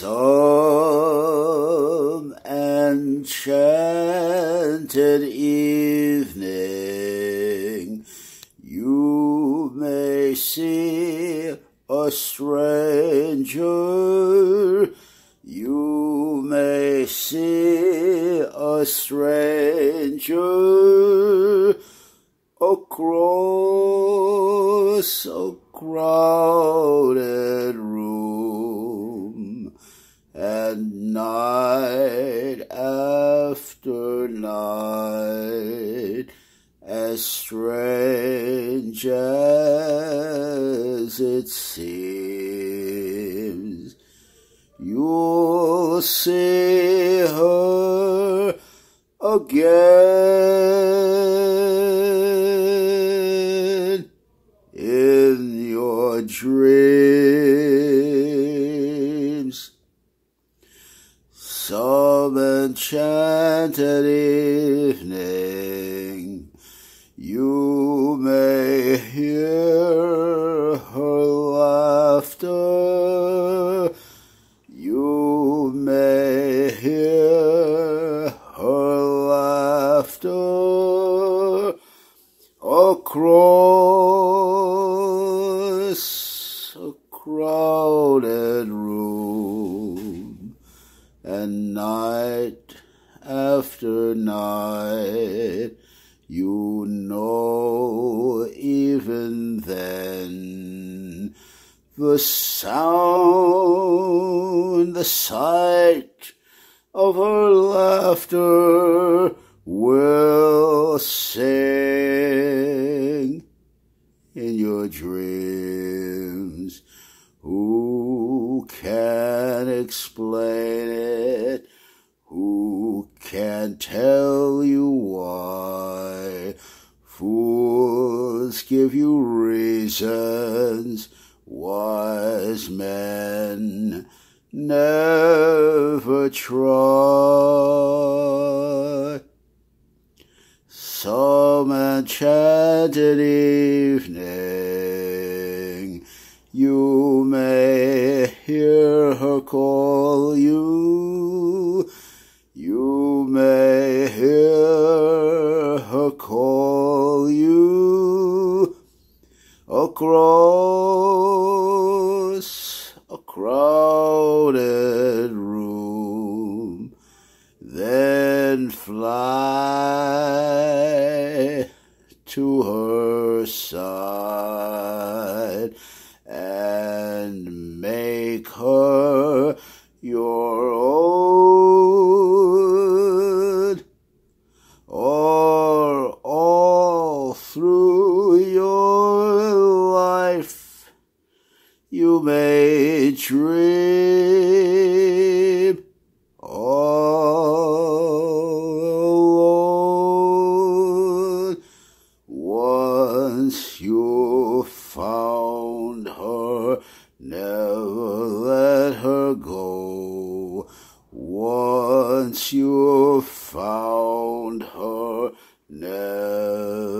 some enchanted evening you may see a stranger you may see a stranger across a crowded room and night after night, as strange as it seems, you'll see her again in your dreams. enchanted evening, you may hear her laughter, you may hear her laughter across a crowded room and night after night. You know, even then, the sound, the sight of her laughter will sing in your dreams. can explain it? Who can tell you why? Fools give you reasons, wise men never try. Some enchanted evening you may hear call you, you may hear her call you across a crowded room, then fly to her side and make her your own, or all through your life you may dream. Once you found her, never let her go. Once you found her, never